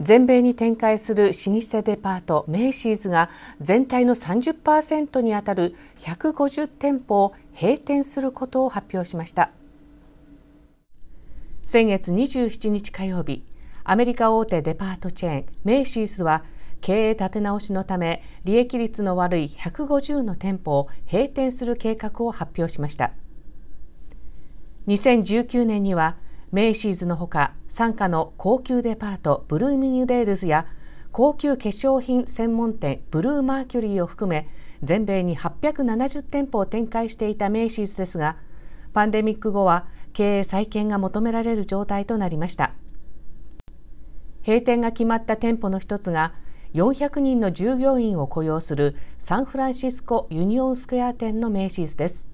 全米に展開する老舗デパートメイシーズが全体の30%にあたる150店舗を閉店することを発表しました先月27日火曜日アメリカ大手デパートチェーンメイシーズは経営立て直しのため利益率の悪い150の店舗を閉店する計画を発表しました2019年にはメイシーズのほか傘下の高級デパートブルーミニュデールズや高級化粧品専門店ブルーマーキュリーを含め全米に870店舗を展開していたメイシーズですがパンデミック後は経営再建が求められる状態となりました閉店が決まった店舗の一つが400人の従業員を雇用するサンフランシスコユニオンスクエア店のメイシーズです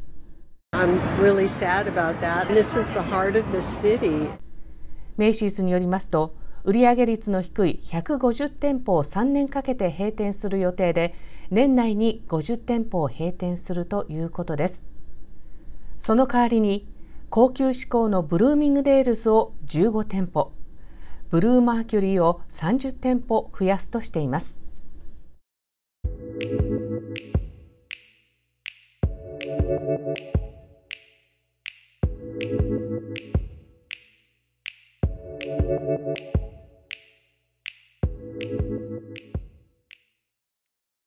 r メイシーズによりますと、売上率の低い150店舗を3年かけて閉店する予定で、年内に50店舗を閉店するということです。その代わりに、高級志向のブルーミングデールズを15店舗、ブルーマーキュリーを30店舗増やすとしています。